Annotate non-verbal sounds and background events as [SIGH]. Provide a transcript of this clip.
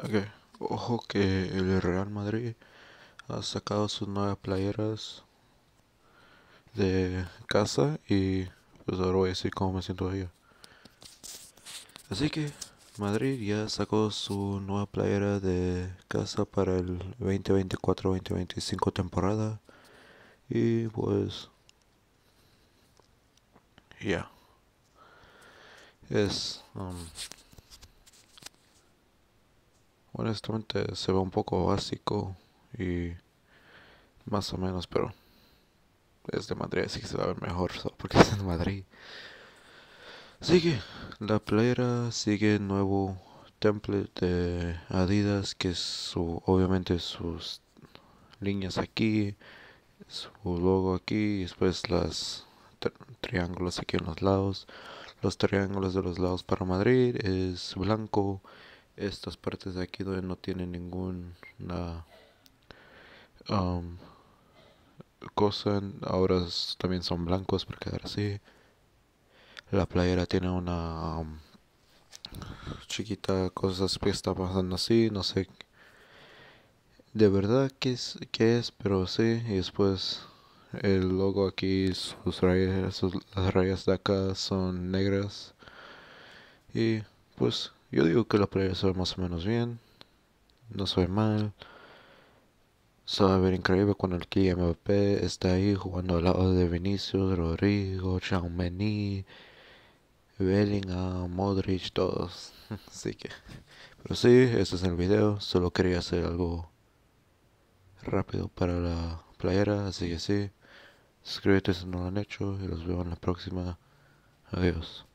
Okay. Ojo que el Real Madrid ha sacado sus nuevas playeras de casa y pues ahora voy a decir cómo me siento yo Así que Madrid ya sacó su nueva playera de casa para el 2024-2025 temporada y pues ya es um, honestamente se ve un poco básico y más o menos, pero es de Madrid, así que se va a ver mejor, porque es en Madrid. Sigue la playera, sigue el nuevo template de Adidas, que es su, obviamente sus líneas aquí, su logo aquí, después las triángulos aquí en los lados. Los triángulos de los lados para Madrid es blanco, estas partes de aquí donde no tiene ninguna um, cosa ahora también son blancos para quedar así la playera tiene una um, chiquita cosas que está pasando así no sé de verdad qué es es pero sí y después el logo aquí sus rayas las rayas de acá son negras y pues yo digo que los playera más o menos bien. No soy mal. Se a ver increíble cuando el MVP está ahí jugando al lado de Vinicius, Rodrigo, Chaumení, Bellingham, Modric, todos. [LAUGHS] Así que. Pero sí, este es el video. Solo quería hacer algo rápido para la playera. Así que sí. Suscríbete si no lo han hecho. Y los veo en la próxima. Adiós.